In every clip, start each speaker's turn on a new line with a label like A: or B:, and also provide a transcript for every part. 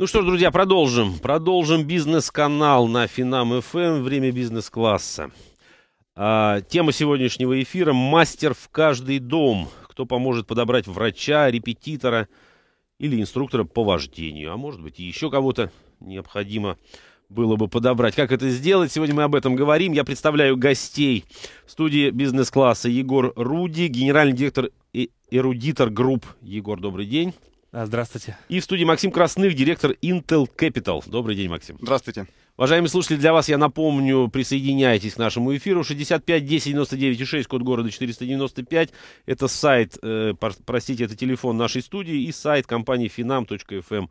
A: Ну что ж, друзья, продолжим. Продолжим бизнес-канал на Финам ФМ. Эм. Время бизнес-класса. А, тема сегодняшнего эфира – мастер в каждый дом. Кто поможет подобрать врача, репетитора или инструктора по вождению. А может быть, и еще кого-то необходимо было бы подобрать. Как это сделать? Сегодня мы об этом говорим. Я представляю гостей в студии бизнес-класса Егор Руди, генеральный директор и эрудитор групп. Егор, добрый день.
B: А, здравствуйте.
A: И в студии Максим Красных, директор Intel Capital. Добрый день, Максим. Здравствуйте. Уважаемые слушатели, для вас я напомню, присоединяйтесь к нашему эфиру. 65 10 99 6, код города 495. Это сайт, э, простите, это телефон нашей студии и сайт компании finam.fm. Эм.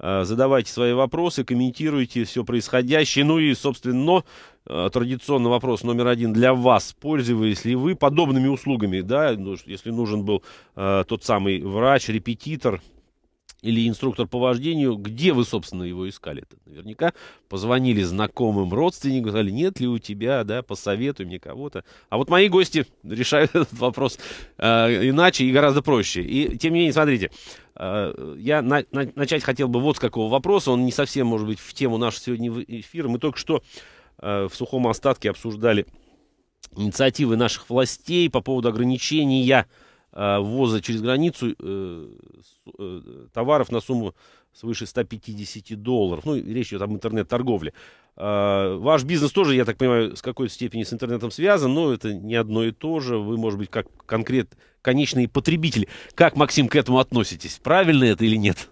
A: Э, задавайте свои вопросы, комментируйте все происходящее. Ну и, собственно, э, традиционно вопрос номер один для вас. Пользовались ли вы подобными услугами, да, ну, если нужен был э, тот самый врач, репетитор, или инструктор по вождению, где вы, собственно, его искали-то? Наверняка позвонили знакомым родственникам, сказали, нет ли у тебя, да, посоветуй мне кого-то. А вот мои гости решают этот вопрос э, иначе и гораздо проще. И, тем не менее, смотрите, э, я на, на, начать хотел бы вот с какого вопроса, он не совсем, может быть, в тему нашего сегодняшнего эфира. Мы только что э, в сухом остатке обсуждали инициативы наших властей по поводу ограничения Э, ввоза через границу э, э, товаров на сумму свыше 150 долларов. Ну, речь идет об интернет-торговле. Ваш бизнес тоже, я так понимаю, с какой-то степени с интернетом связан, но это не одно и то же. Вы, может быть, как конкретно конечные потребители. Как, Максим, к этому относитесь? Правильно это или нет?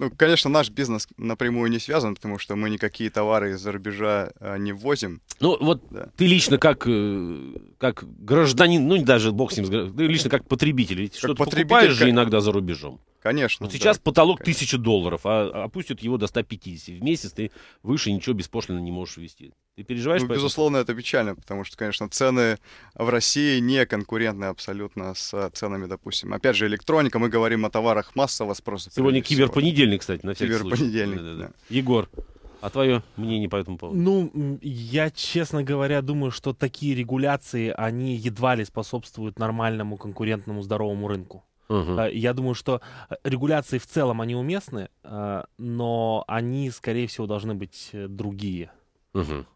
C: Ну, конечно, наш бизнес напрямую не связан, потому что мы никакие товары из-за рубежа а, не ввозим. Ну, вот
A: да. ты лично как, э, как гражданин, ну, даже бог с ним, ты лично как потребитель, Как что-то покупаешь же иногда за рубежом. Конечно. Вот сейчас да, потолок конечно. 1000 долларов, а опустят а его до 150. В месяц ты выше ничего беспошлино не можешь ввести.
C: Ты переживаешь? Ну, безусловно, это печально, потому что, конечно, цены в России не конкурентны абсолютно с э, ценами, допустим. Опять же, электроника, мы говорим о товарах массового спроса. Сегодня киберпонедельник, всего. кстати, на всякий киберпонедельник,
A: случай. Киберпонедельник, да. Егор, а твое мнение по этому поводу?
B: Ну, я, честно говоря, думаю, что такие регуляции, они едва ли способствуют нормальному конкурентному здоровому рынку. Угу. Я думаю, что э, регуляции в целом они уместны, но они, скорее всего, должны быть другие.
A: Угу.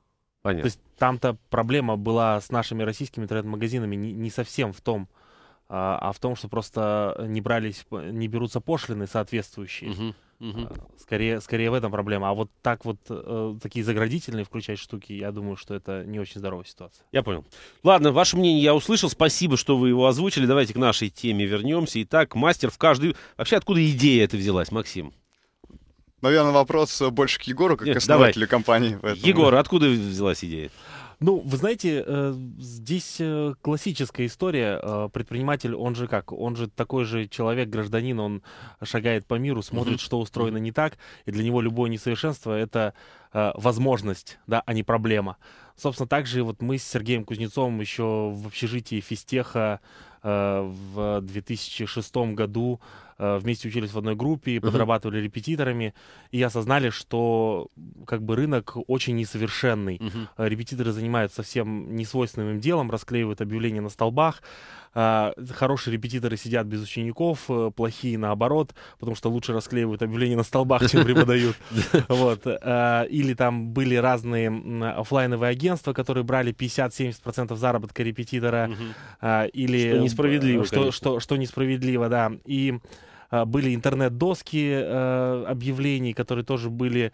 A: Понятно. То есть
B: там-то проблема была с нашими российскими интернет-магазинами не, не совсем в том, а, а в том, что просто не брались, не берутся пошлины соответствующие. Угу. Угу. Скорее, скорее в этом проблема. А вот так вот э, такие заградительные включать штуки, я думаю, что это не очень здоровая ситуация. Я понял. Ладно, ваше мнение я услышал. Спасибо, что вы его озвучили. Давайте к нашей
A: теме вернемся. Итак, мастер в каждый Вообще, откуда идея эта взялась, Максим?
C: Наверное, вопрос больше к Егору, как Нет, основателю давай. компании. Поэтому... Егор, откуда взялась идея?
B: Ну, вы знаете, э, здесь э, классическая история. Э, предприниматель, он же как? Он же такой же человек, гражданин, он шагает по миру, смотрит, что устроено не так, и для него любое несовершенство — это возможность, да, а не проблема. Собственно, также вот мы с Сергеем Кузнецовым еще в общежитии Фистеха в 2006 году Э, вместе учились в одной группе, подрабатывали репетиторами, и осознали, что как бы рынок очень несовершенный. Э, репетиторы занимаются совсем несвойственным делом, расклеивают объявления на столбах, э, хорошие репетиторы сидят без учеников, плохие наоборот, потому что лучше расклеивают объявления на столбах, чем преподают. Вот. Или там были разные офлайновые агентства, которые брали 50-70% заработка репетитора. Или... Что несправедливо. Что, что, что несправедливо, да. И а, были интернет-доски э, объявлений, которые тоже были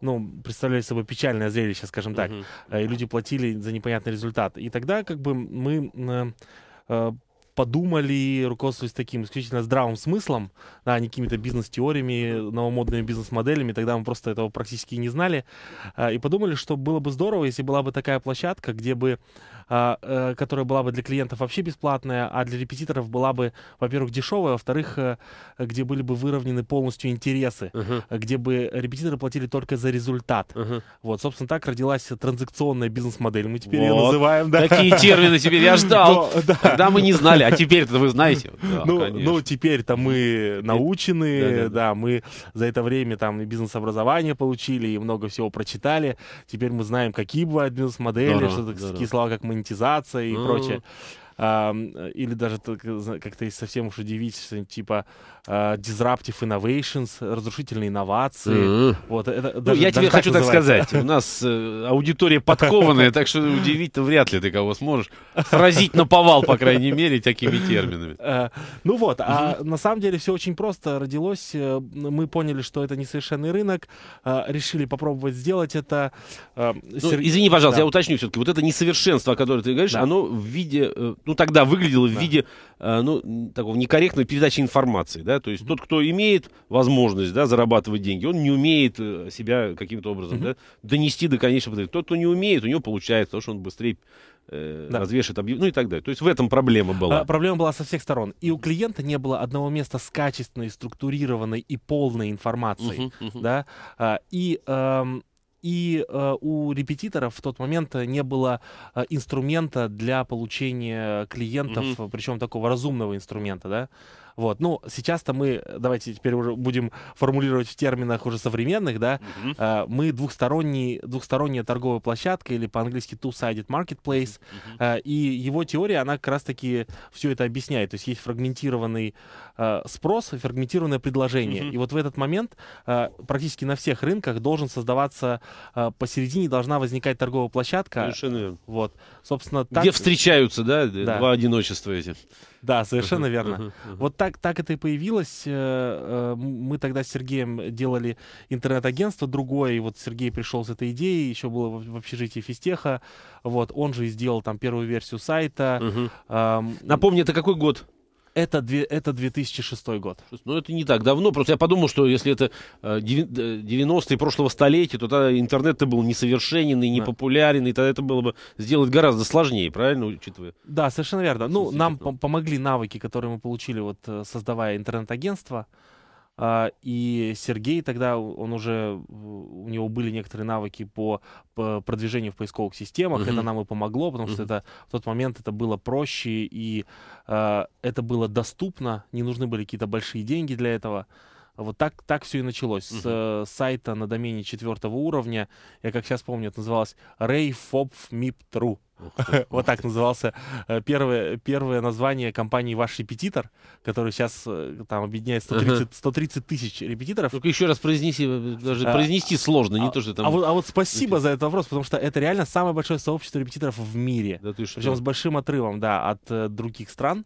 B: ну, представляли собой печальное зрелище, скажем так, uh-huh. и люди платили за непонятный результат. И тогда как бы мы э, подумали, руководствуясь таким исключительно здравым смыслом, да, а не какими-то бизнес-теориями, новомодными бизнес-моделями, тогда мы просто этого практически не знали, а, и подумали, что было бы здорово, если была бы такая площадка, где бы, а, э, которая была бы для клиентов вообще бесплатная, а для репетиторов была бы, во-первых, дешевая, во-вторых, э, где были бы выровнены полностью интересы, uh-huh. где бы репетиторы платили только за результат. Uh-huh. Вот, собственно, так родилась транзакционная бизнес-модель, мы теперь вот. ее называем. Да. Такие термины теперь я ждал, да, когда мы не знали а теперь-то вы знаете. ну, ну теперь-то мы научены, да, мы за это время там бизнес-образование получили, и много всего прочитали. Теперь мы знаем, какие бывают бизнес-модели, что такие слова, как монетизация и ну. прочее. или даже как-то совсем уж удивительно, типа Uh, disruptive Innovations, разрушительные инновации. Mm-hmm. Вот, это, ну, даже, я тебе хочу так сказать. У
A: нас э, аудитория подкованная, так что удивить-то вряд ли ты кого сможешь. Сразить на повал, по крайней мере, такими терминами.
B: Э, ну вот, а на самом деле все очень просто родилось. Э, мы поняли, что это несовершенный рынок. решили попробовать сделать это. Ну, извини, пожалуйста, я
A: уточню все-таки. Вот это несовершенство, о котором ты говоришь, оно в виде... Ну, тогда выглядело в виде Э, ну, такого некорректной передачи информации, да, то есть тот, кто имеет возможность, да, зарабатывать деньги, он не умеет э, себя каким-то образом, mm-hmm. да, донести до конечного Тот, кто не умеет, у него получается, то, что он быстрее э, да. развешивает объем, ну и так далее. То есть в этом проблема была. А,
B: проблема была со всех сторон. И у клиента не было одного места с качественной, структурированной и полной информацией, uh-huh, uh-huh. да, а, и... Эм и э, у репетиторов в тот момент э, не было э, инструмента для получения клиентов, mm-hmm. Э, причем такого разумного инструмента, да. Вот. Ну, сейчас-то мы, давайте теперь уже будем формулировать в терминах уже современных, да, Uh-huh. мы двухсторонний, двухсторонняя торговая площадка, или по-английски two-sided marketplace, Uh-huh. и его теория, она как раз-таки все это объясняет. То есть есть фрагментированный а, спрос и фрагментированное предложение. Uh-huh. И вот в этот момент практически на всех рынках должен создаваться посередине должна возникать торговая площадка. Совершенно верно. Вот. Собственно, так... Где встречаются, да, да. два
A: одиночества эти. Да, совершенно верно.
B: Вот так так, так это и появилось. Э, э, мы тогда с Сергеем делали интернет-агентство другое, и вот Сергей пришел с этой идеей, еще было в общежитии Фистеха, вот, он же и сделал там первую версию сайта. Угу. Напомни, это какой год? Это, две, это 2006 год. Ну, это не так давно. Просто я подумал, что если это 90-е
A: э, э, прошлого столетия, то тогда интернет-то был несовершенен и непопулярен, и тогда это было бы сделать гораздо сложнее, правильно учитывая?
B: Да, совершенно верно. Ну, нам помогли навыки, которые мы получили, вот э, создавая интернет-агентство. А, и Сергей тогда, он уже, у него были некоторые навыки по, по продвижению в поисковых системах. Mm-hmm. Это нам и помогло, потому mm-hmm. что это в тот момент это было проще и э, это было доступно. Не нужны были какие-то большие деньги для этого. Вот так, так все и началось. Mm-hmm. С э, сайта на домене четвертого уровня, я как сейчас помню, это называлось rayfobmip.ru. Вот так назывался э, первое, первое название компании «Ваш репетитор», который сейчас э, там объединяет 130, 130 тысяч репетиторов. Только еще раз произнеси, э, даже а, произнести сложно, не а, то, что там... А вот, а вот спасибо за этот вопрос, потому что это реально самое большое сообщество репетиторов в мире. Да ты что? Причем с большим отрывом, да, от других стран.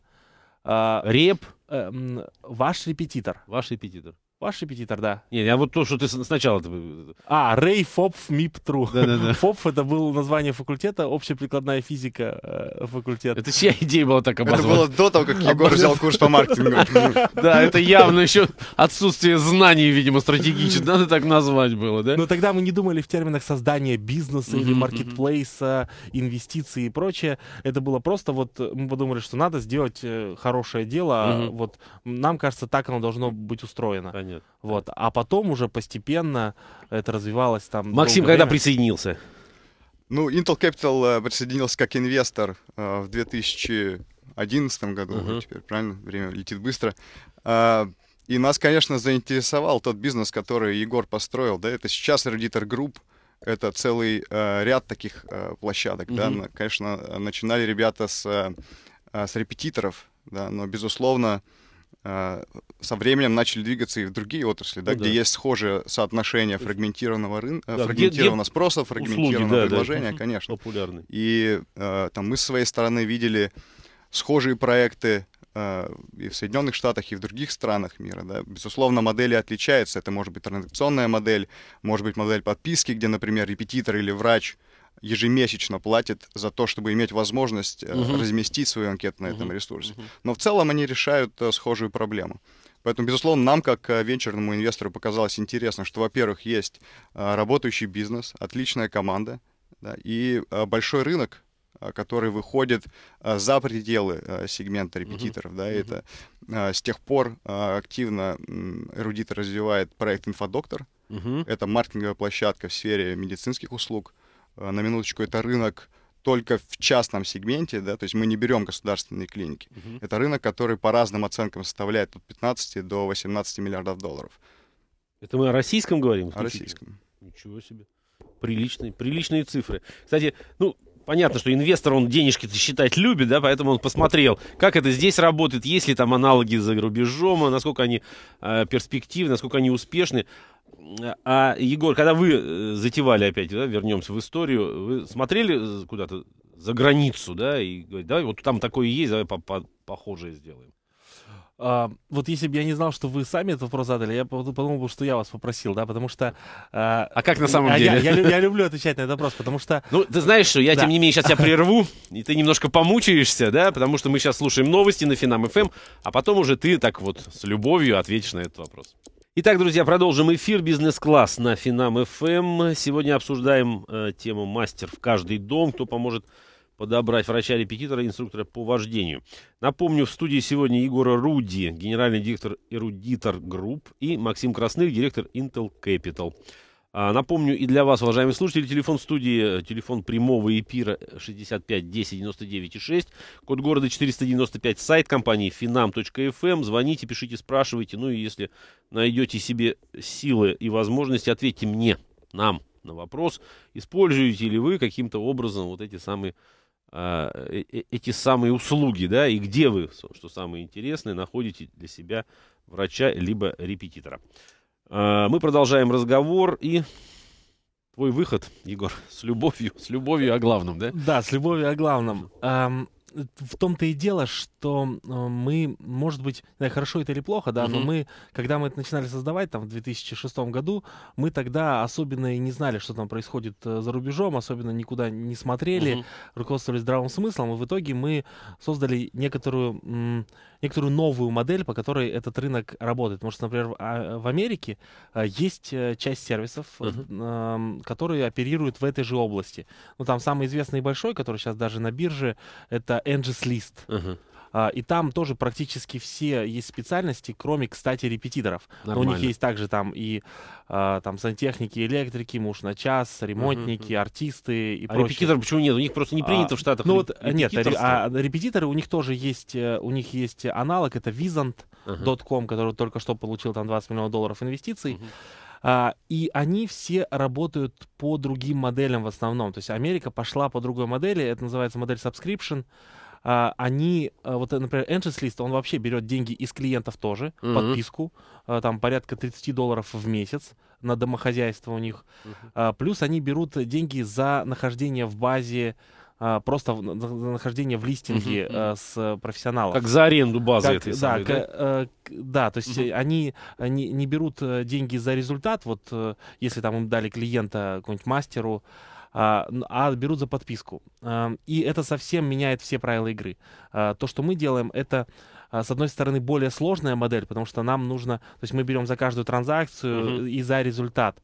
B: А, Реп? Эм, Ваш репетитор. Ваш репетитор. Ваш репетитор, да. Нет, я вот то, что ты сначала... Э, а, Рэй Фопф Миптру. Фопф — это было название факультета, общеприкладная физика э, факультет. Это чья идея была так обозвать? Это было до того, как Егор взял курс по маркетингу. Да, это явно еще отсутствие знаний, видимо, стратегически. Надо так назвать было, да? Но тогда мы не думали в терминах создания бизнеса или маркетплейса, инвестиций и прочее. Это было просто вот... Э, мы подумали, что надо сделать э, хорошее дело. А вот нам кажется, так оно должно быть устроено. Понятно. Вот. А потом уже постепенно это развивалось там.
A: Максим, когда время. присоединился?
C: Ну, Intel Capital э, присоединился как инвестор э, в 2011 году. Uh-huh. Теперь, правильно? Время летит быстро. А, и нас, конечно, заинтересовал тот бизнес, который Егор построил. Да, это сейчас Redditor Group. Это целый э, ряд таких э, площадок. Uh-huh. Да? конечно, начинали ребята с, э, э, с репетиторов, да, но, безусловно, э, а, со временем начали двигаться и в другие отрасли, да, ну, где да. есть схожее соотношение фрагментированного рынка, э, да, фрагментированного где, спроса, фрагментированного услуги, предложения, да, конечно. Популярный. И э, там мы с своей стороны видели схожие проекты э, и в Соединенных Штатах, и в других странах мира. Да. Безусловно, модели отличаются. Это может быть транзакционная модель, может быть модель подписки, где, например, репетитор или врач – ежемесячно платит за то, чтобы иметь возможность угу. разместить свою анкету на угу. этом ресурсе. Угу. Но в целом они решают э, схожую проблему. Поэтому, безусловно, нам, как э, венчурному инвестору, показалось интересно, что, во-первых, есть работающий бизнес, отличная команда да, и большой рынок, который выходит за пределы сегмента репетиторов. Uh-huh. Да, uh-huh. это с тех пор активно эрудит развивает проект «Инфодоктор». Uh-huh. Это маркетинговая площадка в сфере медицинских услуг. uh Э, на минуточку, это рынок только в частном сегменте, да, то есть мы не берем государственные клиники. Угу. Это рынок, который по разным оценкам составляет от 15 до 18 миллиардов долларов. Это мы о российском говорим? О российском.
A: Ничего себе. Приличные, приличные цифры. Кстати, ну, понятно, что инвестор, он денежки-то считать любит, да, поэтому он посмотрел, как это здесь работает, есть ли там аналоги за рубежом, насколько они э, перспективны, насколько они успешны. А, Егор, когда вы э, затевали опять, да, вернемся в историю, вы смотрели э, куда-то за границу, да, и говорите, давай вот там такое есть, давай по -по похожее сделаем.
B: Uh, вот если бы я не знал, что вы сами этот вопрос задали, я подумал бы, что я вас попросил, да, потому что... Uh, а как на самом а деле? Я, я, я люблю отвечать на этот вопрос, потому что... Ну,
A: ты знаешь, что я, да. тем не менее, сейчас тебя прерву, и ты немножко помучаешься, да, потому что мы сейчас слушаем новости на Финам ФМ, эм, а потом уже ты так вот с любовью ответишь на этот вопрос. Итак, друзья, продолжим эфир «Бизнес-класс» на Финам ФМ. Эм. Сегодня обсуждаем э, тему «Мастер в каждый дом». Кто поможет подобрать врача-репетитора, инструктора по вождению. Напомню, в студии сегодня Егора Руди, генеральный директор Эрудитор Групп, и Максим Красных, директор Intel Capital. А, напомню и для вас, уважаемые слушатели, телефон студии, телефон прямого эпира 65 10 99 6, код города 495, сайт компании finam.fm. Эм. Звоните, пишите, спрашивайте. Ну и если найдете себе силы и возможности, ответьте мне, нам на вопрос, используете ли вы каким-то образом вот эти самые а, э, э, эти самые услуги, да, и где вы, что самое интересное, находите для себя врача либо репетитора. А, мы продолжаем разговор
B: и твой выход, Егор, с любовью, с любовью о главном, да? Да, с любовью о главном в том-то и дело, что э, мы, может быть, хорошо это или плохо, да, но мы, когда мы это начинали создавать, там, в 2006 году, мы тогда особенно и не знали, что там происходит э, за рубежом, особенно никуда не смотрели, руководствовались здравым смыслом, и в итоге мы создали некоторую некоторую новую модель, по которой этот рынок работает. Потому что, например, в а, Америке а, есть э, часть сервисов, uh-huh. которые оперируют в этой же области. Ну, там самый известный и большой, который сейчас даже на бирже, это Angie's List. Uh-huh. А, и там тоже практически все есть специальности, кроме, кстати, репетиторов. Но а у них есть также там и а, там сантехники, электрики, муж на час, ремонтники, угу. артисты и а прочее. Репетитор почему нет? У них просто не принято а, в Штатах. Ну вот нет, а, репетиторы у них тоже есть, э, у них есть аналог, это Visant.com, uh который только что получил там 20 миллионов долларов инвестиций. uh и они все работают по другим моделям в основном. То есть Америка пошла по другой модели, это называется модель subscription. Uh, а, они, а, вот, например, Angels List, он вообще берет деньги из клиентов тоже, mm-hmm. подписку, а, там порядка 30 долларов в месяц на домохозяйство у них. Mm-hmm. Плюс они берут деньги за нахождение в базе просто нахождение в листинге Uh-huh. с профессионалом. Как за аренду базы как, этой да, самой, да? Э, к, да, то есть угу. Uh-huh. они не, не берут э, деньги за результат, вот э, если там им дали клиента какому-нибудь мастеру, а, а, берут за подписку. А, и это совсем меняет все правила игры. А, то, что мы делаем, это с одной стороны, более сложная модель, потому что нам нужно, то есть мы берем за каждую транзакцию mm-hmm. и за результат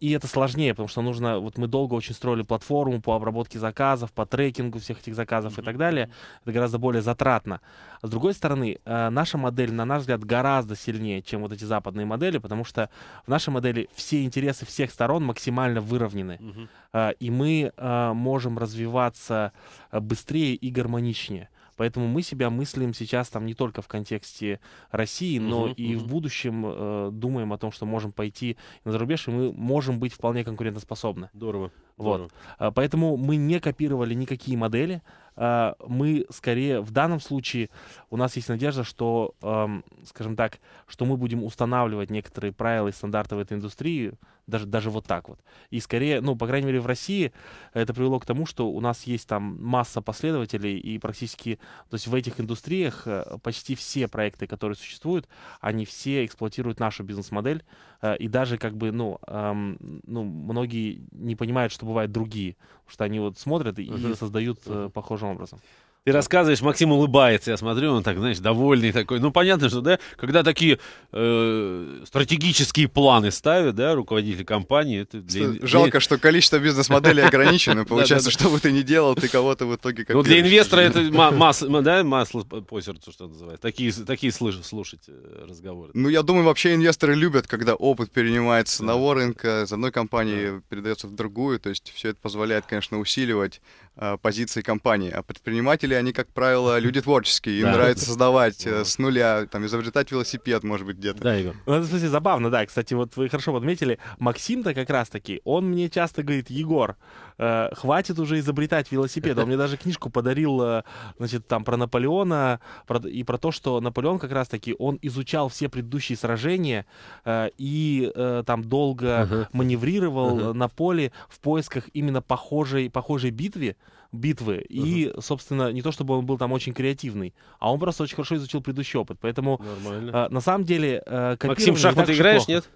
B: и это сложнее, потому что нужно, вот мы долго очень строили платформу по обработке заказов, по трекингу всех этих заказов mm-hmm. и так далее. Это гораздо более затратно. А с другой стороны, э, наша модель, на наш взгляд, гораздо сильнее, чем вот эти западные модели, потому что в нашей модели все интересы всех сторон максимально выровнены. Mm-hmm. И мы э, можем развиваться быстрее и гармоничнее. Поэтому мы себя мыслим сейчас там не только в контексте России, но угу, и угу. в будущем э, думаем о том, что можем пойти на зарубеж, и мы можем быть вполне конкурентоспособны. Здорово. Вот. Здорово. Э, поэтому мы не копировали никакие модели, Э, мы скорее в данном случае у нас есть надежда, что, эм, скажем так, что мы будем устанавливать некоторые правила и стандарты в этой индустрии, даже, даже вот так вот. И скорее, ну, по крайней мере, в России это привело к тому, что у нас есть там масса последователей, и практически, то есть в этих индустриях э, почти все проекты, которые существуют, они все эксплуатируют нашу бизнес-модель, Э, и даже как бы, ну, эм, ну, многие не понимают, что бывают другие, что они вот смотрят и, uh-huh. и создают э, похожим образом ты рассказываешь, Максим улыбается, я смотрю, он так, знаешь, довольный
A: такой. Ну, понятно, что, да, когда такие э, стратегические планы ставят, да, руководители компании, это для... Жалко, что
C: количество бизнес-моделей ограничено, получается, что бы ты ни делал, ты кого-то в итоге Ну, для инвестора это масло, да, масло
A: по сердцу, что называется. Такие,
C: такие слушать э, разговоры. Ну, я думаю, вообще инвесторы любят, когда опыт перенимается с одного рынка, из одной компании передается в другую, то есть все это позволяет, конечно, усиливать Э, позиции компании. А предприниматели, они, как правило, люди творческие, им да. нравится создавать э, с нуля, там, изобретать велосипед, может быть, где-то. Да, Егор.
B: Ну, это, в смысле, забавно, да. Кстати, вот вы хорошо подметили, Максим-то как раз-таки, он мне часто говорит, Егор, Э, хватит уже изобретать велосипед. Он мне даже книжку подарил, э, значит, там про Наполеона про, и про то, что Наполеон как раз-таки, он изучал все предыдущие сражения э, и э, там долго uh-huh. маневрировал uh-huh. на поле в поисках именно похожей, похожей битвы битвы. Uh-huh. И, собственно, не то чтобы он был там очень креативный, а он просто очень хорошо изучил предыдущий опыт. Поэтому, Э, на самом деле, э, Максим, шахматы играешь, плохо.
C: нет?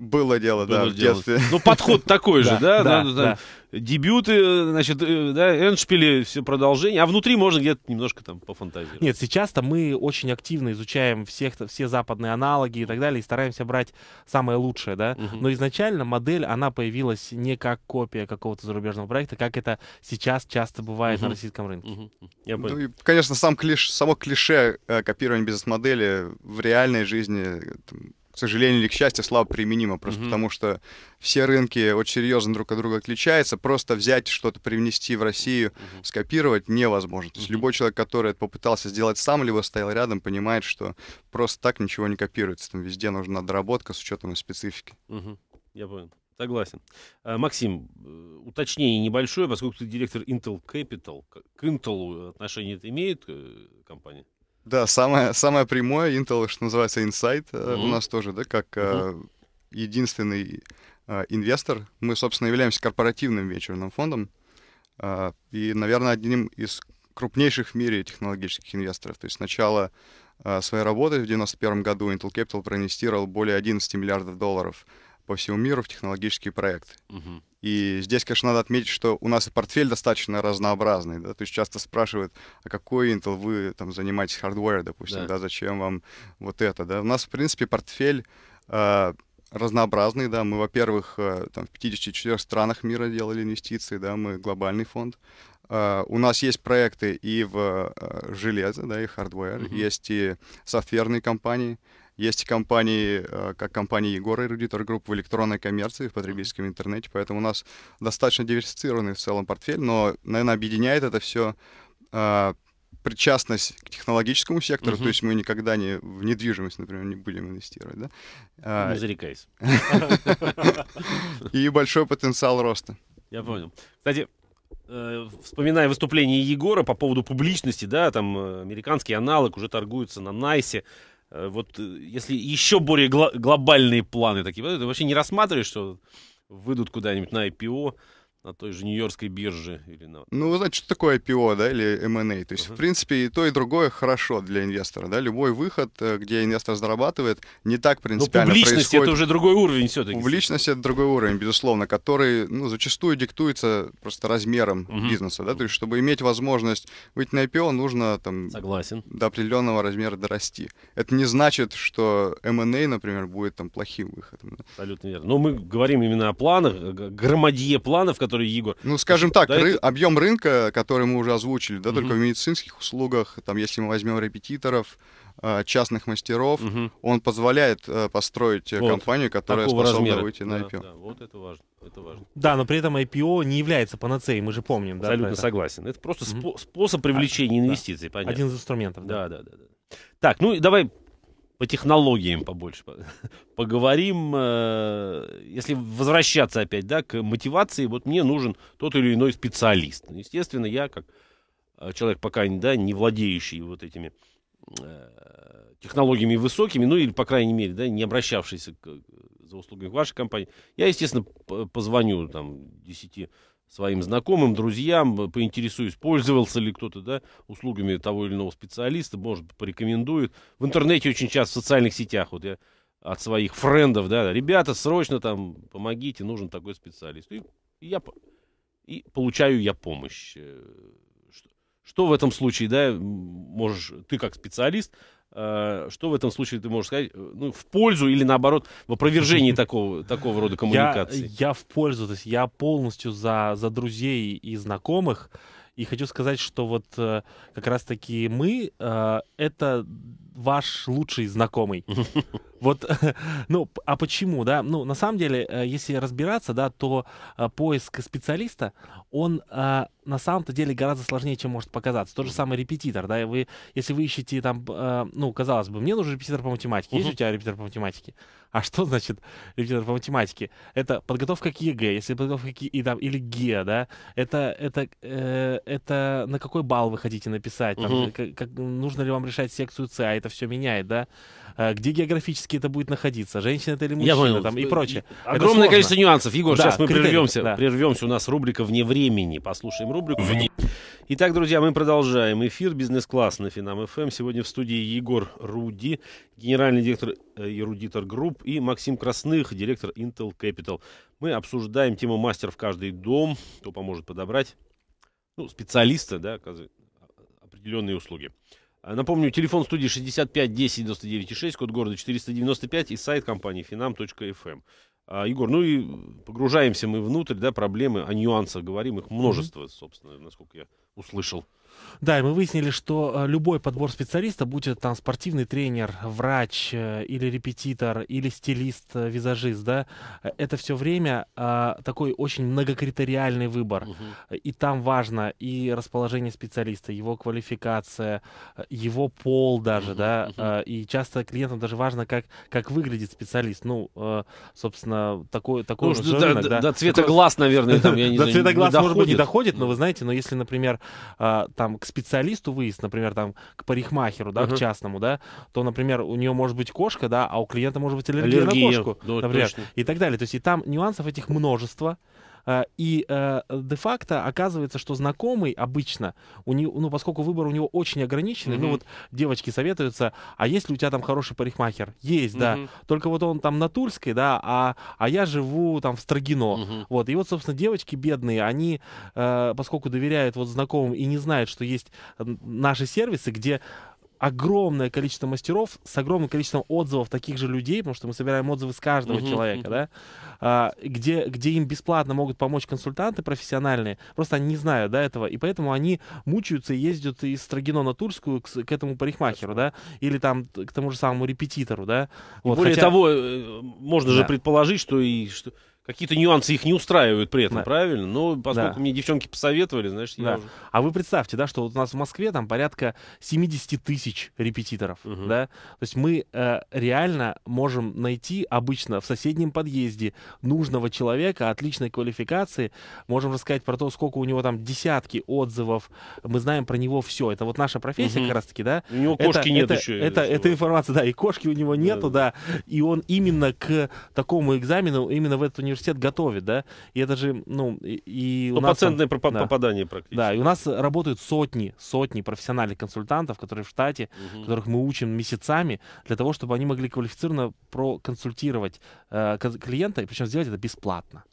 C: Было
A: дело, Было да, в детстве. Ну, подход такой же, да? да, да, ну, Дебюты, значит, э, да,
B: эншпили, все продолжение, а внутри можно где-то немножко
A: там пофантазировать. Нет,
B: сейчас-то мы очень активно изучаем всех, все западные аналоги и так далее, и стараемся брать самое лучшее, да. Угу. Но изначально модель, она появилась не как копия какого-то зарубежного проекта, как это сейчас часто бывает угу. на российском рынке. Угу. Я ну понял. Ну, и,
C: конечно, сам клиш, само клише э, копирования бизнес-модели в реальной жизни э, там, сожалению или к счастью, слабо применимо, просто mm-hmm. потому что все рынки очень серьезно друг от друга отличаются. Просто взять что-то, привнести в Россию, mm-hmm. скопировать невозможно. То есть mm-hmm. любой человек, который это попытался сделать сам, либо стоял рядом, понимает, что просто так ничего не копируется. Там везде нужна доработка с учетом специфики.
A: Mm-hmm. Я понял. Согласен. Э, Максим, э, уточнение небольшое, поскольку ты директор Intel Capital, к Intel отношение это имеет э, компания?
C: Да, самое, самое прямое, Intel, что называется, Insight mm-hmm. у нас тоже, да, как mm-hmm. единственный э, инвестор. Мы, собственно, являемся корпоративным вечерным фондом и, наверное, одним из крупнейших в мире технологических инвесторов. То есть с начала своей работы в 1991 году Intel Capital проинвестировал более 11 миллиардов долларов по всему миру в технологические проекты. Угу. И здесь, конечно, надо отметить, что у нас и портфель достаточно разнообразный, да, то есть часто спрашивают, а какой Intel вы там занимаетесь хардвер, допустим, да. да, зачем вам вот это, да. У нас, в принципе, портфель э, разнообразный, да, мы, во-первых, э, там в 54 странах мира делали инвестиции, да, мы глобальный фонд, Uh, у нас есть проекты и в uh, э, железо, да, и хардвер, uh-huh. есть и софтверные компании, есть компании, э, как компания Егора Эрудитор Групп в электронной коммерции, в потребительском интернете, поэтому у нас достаточно диверсифицированный в целом портфель, но, наверное, объединяет это все э, причастность к технологическому сектору, угу. то есть мы никогда не в недвижимость, например, не будем инвестировать, да? А, не зарекайся. И большой потенциал роста.
A: Я понял. Кстати, э, вспоминая выступление Егора по поводу публичности, да, там американский аналог уже торгуется на Найсе Э, вот э, если еще более гло- глобальные планы такие, ты вообще не рассматриваешь, что выйдут куда-нибудь на IPO, на той же Нью-Йоркской бирже или на... Ну,
C: вы знаете, что такое IPO, да, или M&A? То есть, uh-huh. в принципе, и то, и другое хорошо для инвестора, да? Любой выход, э, где инвестор зарабатывает, не так принципиально Но публичность происходит... это уже другой уровень все-таки. Публичность — это другой уровень, безусловно, который, ну, зачастую диктуется просто размером uh-huh. бизнеса, да? То есть, чтобы иметь возможность выйти на IPO, нужно там... Согласен. До определенного размера дорасти. Это не значит, что M&A, например, будет там плохим выходом. Абсолютно верно. Но мы говорим именно о планах, громадье планов, которые который Егор... Ну, скажем так, ры... это... объем рынка, который мы уже озвучили, да, угу. только в медицинских услугах, там, если мы возьмем репетиторов, э, частных мастеров, угу. он позволяет э, построить э, вот. компанию, которая Такого способна размера. выйти на IPO. Да,
A: да, вот это
B: важно. это важно. Да, но при этом IPO не является панацеей, мы же помним. Абсолютно да, согласен. Это просто спо- способ привлечения а, инвестиций, да. Один из инструментов. Да, да, да. да, да. Так,
A: ну давай по технологиям побольше поговорим. Э, если возвращаться опять да, к мотивации, вот мне нужен тот или иной специалист. Ну, естественно, я как э, человек пока да, не владеющий вот этими э, технологиями высокими, ну или, по крайней мере, да, не обращавшийся к, за услугами вашей компании, я, естественно, позвоню там 10 своим знакомым, друзьям, э, поинтересуюсь, пользовался ли кто-то да, услугами того или иного специалиста, может, порекомендует. В интернете очень часто, в социальных сетях, вот я от своих френдов, да, ребята, срочно там помогите, нужен такой специалист. И, я, и получаю я помощь. Э, что, что в этом случае, да, можешь, ты как специалист Э, что в этом случае ты можешь сказать э, ну, в пользу или наоборот в опровержении такого, такого рода коммуникации?
B: Я, я в пользу, то есть я полностью за, за друзей и знакомых. И хочу сказать, что вот э, как раз-таки мы это ваш лучший знакомый. Вот, ну, а почему, да? Ну, на самом деле, э, если разбираться, да, то э, поиск специалиста, он э, на самом-то деле гораздо сложнее, чем может показаться. Тот же самый репетитор, да, вы, если вы ищете там, ну, казалось бы, мне нужен репетитор по математике, есть у тебя репетитор по математике? А что значит репетитор по математике? Это подготовка к ЕГЭ, если подготовка к и, там, или ГЕ, да, это, это, э, это на какой балл вы хотите написать, там, как, как, нужно ли вам решать секцию С, а это все меняет, да, где географически все это будет находиться, женщина это или мужчина, Я понял. там и прочее. Огромное
A: количество нюансов. Егор, да, сейчас мы критерий, прервемся. Да. Прервемся. У нас рубрика вне времени. Послушаем рубрику. Вне... Итак, друзья, мы продолжаем эфир «Бизнес-класс» на Финам ФМ. Сегодня в студии Егор Руди, генеральный директор э, Эрудитор Групп и Максим Красных, директор Intel Capital. Мы обсуждаем тему «Мастер в каждый дом», кто поможет подобрать ну, специалиста, да, определенные услуги. Э, напомню, телефон студии 65 10 99 6, код города 495 и сайт компании finam.fm. Эм. А, Егор, ну и погружаемся мы внутрь, да, проблемы, о нюансах говорим, их множество, mm-hmm. собственно, насколько я услышал.
B: Да, и мы выяснили, что э, любой подбор специалиста, будь это там спортивный тренер, врач э, или репетитор, или стилист, э, визажист, да, это все время а, такой очень многокритериальный выбор. Угу. И там важно и расположение специалиста, его квалификация, его пол даже, угу, да, угу. и часто клиентам даже важно, как, как выглядит специалист. Ну, собственно, такой, такой ну, же да, рынок, да. До цвета глаз, наверное, там, я не знаю, До цвета глаз, может быть, не доходит, но вы знаете, но если, например, там там к специалисту выезд, например, там к парикмахеру, да, uh-huh. к частному, да, то, например, у нее может быть кошка, да, а у клиента может быть аллергия, аллергия. на кошку, да, например, точно. и так далее. То есть и там нюансов этих множество. Э, и э, де-факто оказывается, что знакомый обычно, у него, ну, поскольку выбор у него очень ограниченный, mm-hmm. ну, вот девочки советуются, а есть ли у тебя там хороший парикмахер? Есть, mm-hmm. да. Только вот он там на Тульской, да, а, а я живу там в Строгино. Mm-hmm. Вот, и вот, собственно, девочки бедные, они, э, поскольку доверяют вот знакомым и не знают, что есть наши сервисы, где огромное количество мастеров с огромным количеством отзывов таких же людей, потому что мы собираем отзывы с каждого uh-huh, человека, uh-huh. да, а, где, где им бесплатно могут помочь консультанты профессиональные, просто они не знают, да, этого, и поэтому они мучаются и ездят из Строгино на Тульскую к, к этому парикмахеру, да, или там к тому же самому репетитору, да. Вот, более хотя... того, э, э, можно да. же
A: предположить, что и... Что
B: какие-то нюансы их не устраивают при этом, да. правильно? Но ну, поскольку да. мне девчонки посоветовали, знаешь, да. я уже... А вы представьте, да, что вот у нас в Москве там порядка 70 тысяч репетиторов, угу. да? То есть мы э, реально можем найти обычно в соседнем подъезде нужного человека, отличной квалификации, можем рассказать про то, сколько у него там десятки отзывов, мы знаем про него все. Это вот наша профессия угу. как раз-таки, да? У него кошки это, нет это, еще. Это, это, информация, да, и кошки у него да. нету, да, и он именно к такому экзамену, именно в этот университет университет готовит, да, и это же, ну, и, и у нас... Пациентное там, проп- да, попадание практически. Да, и у нас работают сотни, сотни профессиональных консультантов, которые в штате, угу. которых мы учим месяцами, для того, чтобы они могли квалифицированно проконсультировать э, клиента, и причем сделать это бесплатно.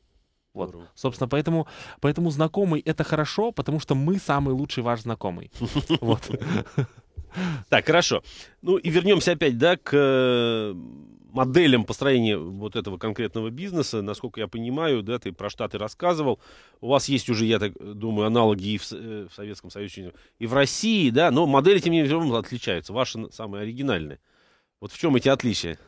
B: Вот. Собственно, поэтому, поэтому знакомый это хорошо, потому что мы самый лучший ваш знакомый. Вот. Так, хорошо. Ну и вернемся
A: опять, да, к э, моделям построения вот этого конкретного бизнеса, насколько я понимаю, да, ты про Штаты рассказывал, у вас есть уже, я так думаю, аналоги и в, э, в Советском Союзе, и в России, да, но модели, тем не менее, отличаются, ваши самые оригинальные. Вот в чем эти отличия?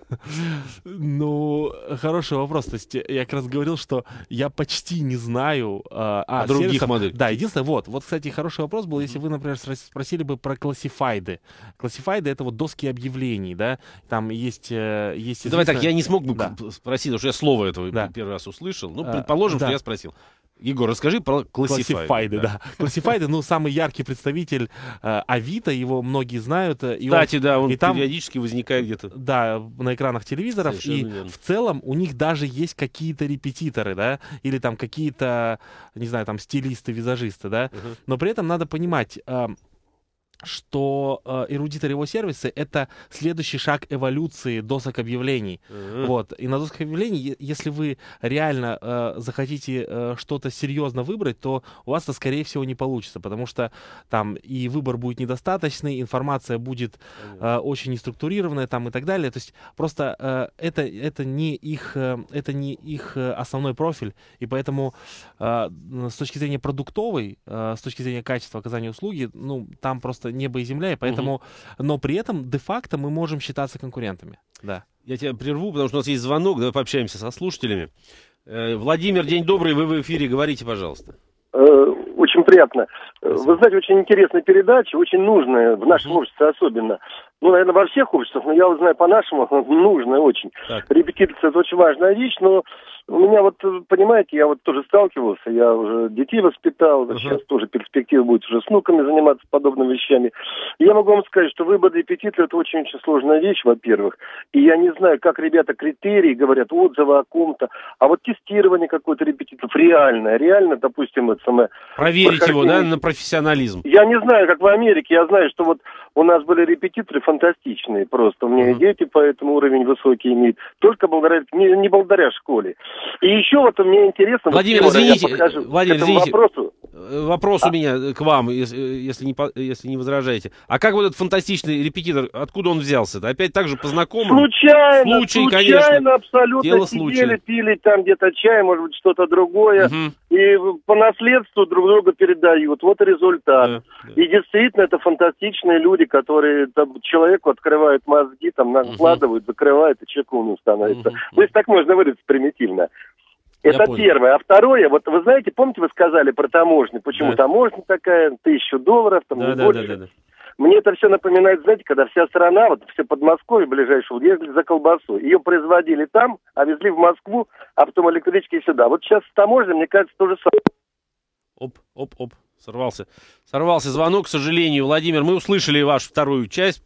B: Ну, хороший вопрос. То есть я как раз говорил, что я почти не знаю а, а, а других сервисов. моделей. Да, единственное, вот, вот, кстати, хороший вопрос был, если вы, например, спросили бы про классифайды. Классифайды — это вот доски объявлений, да? Там есть... Э, есть известная... Давай так, я не смог бы да.
A: спросить, потому что я слово этого да. первый раз услышал. Ну, а, предположим, а, да. что я спросил. Егор, расскажи про классифайды. да.
B: Классифайды, ну, самый яркий представитель э, Авито, его многие знают. Э, и Кстати, да, он периодически возникает где-то. Да, на экранах телевизоров. и в целом у них даже есть какие-то репетиторы, да, или там какие-то, не знаю, там стилисты, визажисты, да. Но при этом надо понимать... Эм, что э, эрудитор его сервисы это следующий шаг эволюции досок объявлений. Mm-hmm. Вот. И на досках объявлений, если вы реально э, захотите э, что-то серьезно выбрать, то у вас это, скорее всего, не получится, потому что там и выбор будет недостаточный, информация будет э, очень неструктурированная там и так далее. То есть просто э, это, это, не их, э, это не их э, основной профиль, и поэтому э, с точки зрения продуктовой, э, с точки зрения качества оказания услуги, ну, там просто небо и земля, и поэтому, угу. но при этом де-факто мы можем считаться конкурентами.
A: Да. Я тебя прерву, потому что у нас есть звонок, давай пообщаемся со слушателями. Э, Владимир, день добрый, вы в эфире, говорите, пожалуйста.
D: Э, очень приятно. Э, вы знаете, очень интересная передача, очень нужная, в нашем обществе особенно. Ну, наверное, во всех обществах, но я узнаю по-нашему, нужная очень. Так. Репетиция – это очень важная вещь, но у меня вот, э, понимаете, я вот тоже сталкивался, я уже детей воспитал, uh-huh. сейчас тоже перспектива будет уже с внуками заниматься подобными вещами. я могу вам сказать, что выбор репетитора – это очень-очень сложная вещь, во-первых. И я не знаю, как ребята критерии говорят, отзывы о ком-то, а вот тестирование какой-то репетиторов реальное, реально, допустим, это самое...
A: Проверить прохождение... его, да, на профессионализм?
D: Я не знаю, как в Америке, я знаю, что вот у нас были репетиторы фантастичные просто, у меня uh-huh. дети, поэтому уровень высокий имеют, только благодаря, не, не благодаря школе. И еще вот у меня интересно... Владимир, вот, извините, Владимир, извините. Вопросу.
A: Э, вопрос а. у меня к вам, э, если, не, если не возражаете. А как вот этот фантастичный репетитор, откуда он взялся-то?
D: Опять так же по знакомому? Случайно, Случай, случайно, конечно. абсолютно. Дело сидели, случая. пили там где-то чай, может быть, что-то другое. Угу и по наследству друг друга передают. Вот результат. Да, да. И действительно, это фантастичные люди, которые там, человеку открывают мозги, там накладывают, угу. закрывают, и человек умным становится. Угу. То есть так можно выразиться примитивно. Это Я понял. первое. А второе, вот вы знаете, помните, вы сказали про таможню, почему да. таможня такая, тысячу долларов, там, да, не да, больше. Да, да, да. Мне это все напоминает, знаете, когда вся страна, вот все Подмосковье ближайшее, ездили за колбасу. Ее производили там, а везли в Москву, а потом электрички сюда. Вот сейчас с таможней, мне кажется, то же самое.
A: Оп, оп, оп. Сорвался. Сорвался звонок, к сожалению. Владимир, мы услышали вашу вторую часть,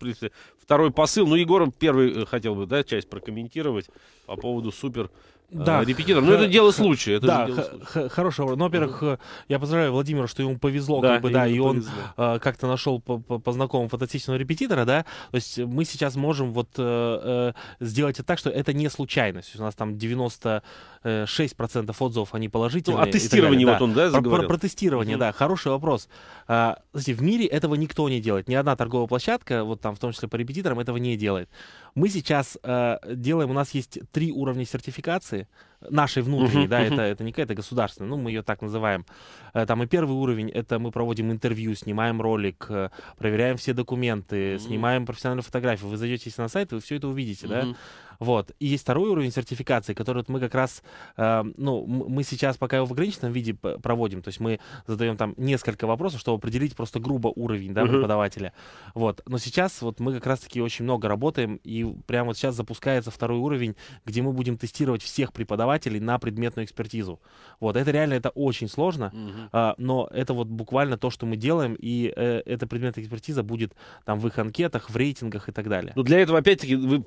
A: второй посыл. Ну, Егор первый э, хотел бы, да, часть прокомментировать по поводу супер Э, да. репетитором. Но ну, это дело случая. Это да, дело
B: случая. хороший вопрос. Ну, во-первых, mm-hmm. я поздравляю Владимира, что ему повезло, да, как бы, да, и повезло. он э, как-то нашел по, по, знакомым фантастичного репетитора, да. То есть мы сейчас можем вот э, э, сделать это так, что это не случайность. У нас там 96% отзывов, они положительные. Ну, о тестировании вот да. он, да, заговорил? Про, про, про тестирование, mm-hmm. да, хороший вопрос. А, знаете, в мире этого никто не делает. Ни одна торговая площадка, вот там в том числе по репетиторам, этого не делает. Мы сейчас э, делаем, у нас есть три уровня сертификации нашей внутренней, uh-huh, да, uh-huh. это, это не какая-то государственная, ну, мы ее так называем. Э, там и первый уровень, это мы проводим интервью, снимаем ролик, э, проверяем все документы, uh-huh. снимаем профессиональную фотографию. Вы зайдете на сайт, вы все это увидите, uh-huh. да. Вот. И есть второй уровень сертификации, который вот мы как раз, э, ну, мы сейчас пока его в ограниченном виде проводим, то есть мы задаем там несколько вопросов, чтобы определить просто грубо уровень, да, uh-huh. преподавателя. Вот. Но сейчас вот мы как раз-таки очень много работаем, и прямо вот сейчас запускается второй уровень, где мы будем тестировать всех преподавателей, преподавателей на предметную экспертизу. Вот, это реально, это очень сложно, угу. а, но это вот буквально то, что мы делаем, и э, эта предметная экспертиза будет там в их анкетах, в рейтингах и так далее. Ну, для этого, опять-таки, вы,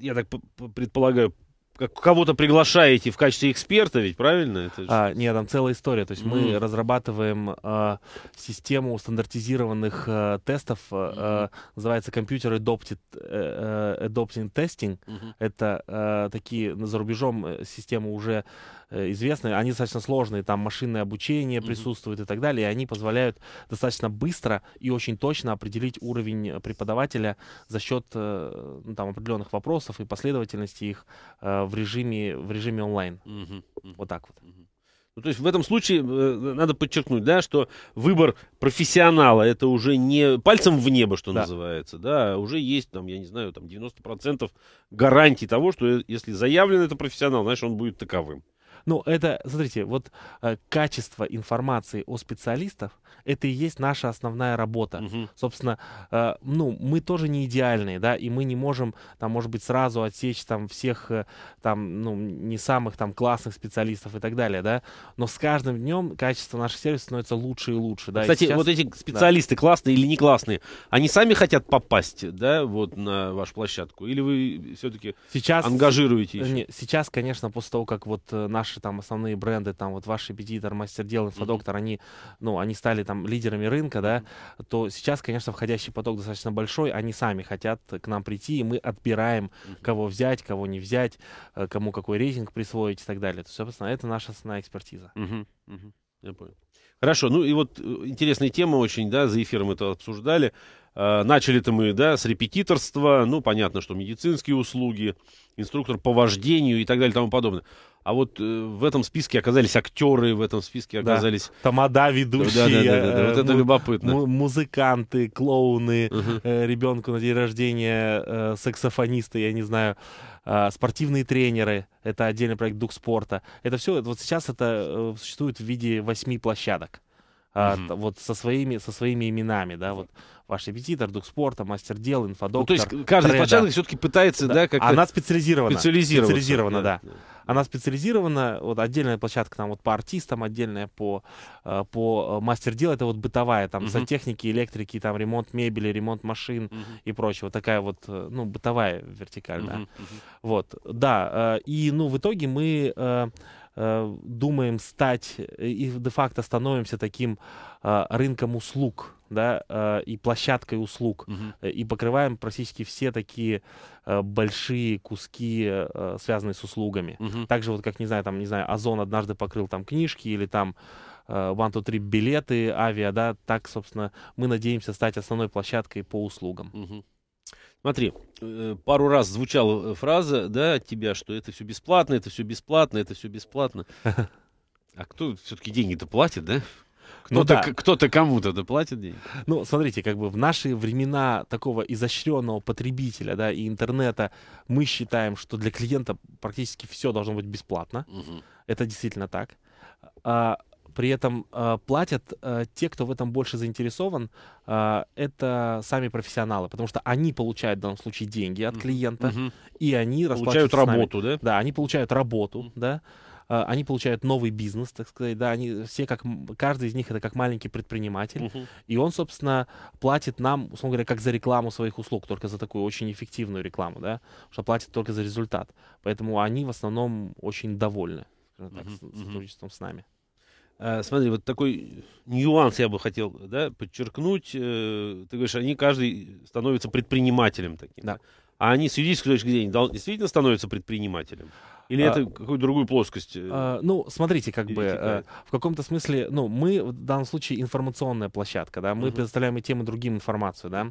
B: я так предполагаю, кого-то приглашаете в качестве эксперта, ведь правильно? Это же... а, нет, там целая история. То есть mm. мы разрабатываем э, систему стандартизированных а, а, э, тестов, э, mm-hmm. называется компьютер adopted, э, adopting testing. Mm-hmm. Это э, такие за рубежом э, системы уже Э, известные, Они достаточно сложные, там машинное обучение mm-hmm. присутствует и так далее. И они позволяют достаточно быстро и очень точно определить уровень э, преподавателя за счет э, ну, там, определенных вопросов и последовательности их в режиме, в режиме онлайн. Mm-hmm. Mm-hmm. Вот так вот.
A: Ну, то есть в этом случае э, надо подчеркнуть, да, что выбор профессионала это уже не пальцем в небо, что да. называется, да, а уже есть там, я не знаю, там 90% гарантий того, что если заявлен это профессионал, значит он будет таковым.
B: Ну, это, смотрите, вот э, качество информации о специалистах, это и есть наша основная работа. Угу. Собственно, э, ну, мы тоже не идеальные, да, и мы не можем, там, может быть, сразу отсечь там всех, э, там, ну, не самых там классных специалистов и так далее, да, но с каждым днем качество нашего сервиса становится лучше и лучше, да. Кстати, сейчас... вот эти специалисты
A: да. классные или не классные, они сами хотят попасть, да, вот на вашу площадку,
B: или вы все-таки сейчас... ангажируете? Еще? Нет, сейчас, конечно, после того, как вот э, наш ваши там основные бренды, там вот ваш аппетитор, мастердел, инфодоктор, mm-hmm. они, ну, они стали там лидерами рынка, да, mm-hmm. то сейчас, конечно, входящий поток достаточно большой, они сами хотят к нам прийти, и мы отбираем, mm-hmm. кого взять, кого не взять, э, кому какой рейтинг присвоить и так далее. То есть, собственно, это наша основная экспертиза. Mm-hmm. Mm-hmm. Я понял. Хорошо, ну и вот э, интересная тема
A: очень, да, за эфиром это обсуждали. А, начали-то мы, да, с репетиторства, ну, понятно, что медицинские услуги, инструктор по вождению и так далее и тому подобное. А вот э, в этом списке оказались актеры, в этом списке оказались... Да. Тамада, ведущие. Да, да, да, да, да. Вот э, это любопытно.
B: М- музыканты, клоуны, угу. э, ребенку на день рождения, э, саксофонисты, я не знаю, э, спортивные тренеры. Это отдельный проект Дух спорта. Это все, вот сейчас это э, существует в виде восьми площадок. Угу. А, вот со своими, со своими именами, да, вот ваш репетитор, дух спорта, мастер дел, инфодоктор. Ну, то есть каждый треда. из все-таки пытается, да, да как-то... Она специализирована. Специализирована, да. да. Она специализирована, вот отдельная площадка там вот по артистам, отдельная по, э, по э, мастер дел, это вот бытовая, там, угу. сантехники, электрики, там, ремонт мебели, ремонт машин угу. и прочего. Такая вот, э, ну, бытовая вертикаль, угу. да. Угу. Вот, да. И, ну, в итоге мы Э, думаем стать э, и де-факто становимся таким э, рынком услуг, да, и площадкой услуг, угу. и покрываем практически все такие большие куски, связанные с услугами. Угу. Также вот как, не знаю, там, не знаю, Озон однажды покрыл там книжки или там One, Two, Three билеты, авиа, да, так, собственно, мы надеемся стать основной площадкой по услугам. Угу. Смотри, э,
A: пару раз звучала э, фраза, да, от тебя, что это все бесплатно, это все бесплатно, это все бесплатно.
B: А кто все-таки деньги-то платит, да? Ну кто-то ну, да. кто кому-то доплатит деньги. Ну, смотрите, как бы в наши времена такого изощренного потребителя, да, и интернета мы считаем, что для клиента практически все должно быть бесплатно. Угу. Это действительно так. А при этом э, платят э, те, кто в этом больше заинтересован, э, это сами профессионалы, потому что они получают в данном случае деньги от клиента, mm-hmm. и они получают работу, да? Да, они получают работу, mm-hmm. да э, они получают новый бизнес, так сказать, да, они все как, каждый из них это как маленький предприниматель, uh-huh. и он, собственно, платит нам, условно говоря, как за рекламу своих услуг, только за такую очень эффективную рекламу, да, что платит только за результат, поэтому они в основном очень довольны так, uh-huh. сотрудничеством uh-huh. с нами. А, смотри, вот такой нюанс я бы хотел да,
A: подчеркнуть. Э, ты говоришь, они каждый становится предпринимателем таким. Да. А они с юридической точки зрения действительно становятся предпринимателем? Или а, это какую-то другую плоскость? Э, а,
B: ну, смотрите, как перетекает. бы э, в каком-то смысле, ну, мы в данном случае информационная площадка, да, мы угу. предоставляем и тем, и другим информацию, да.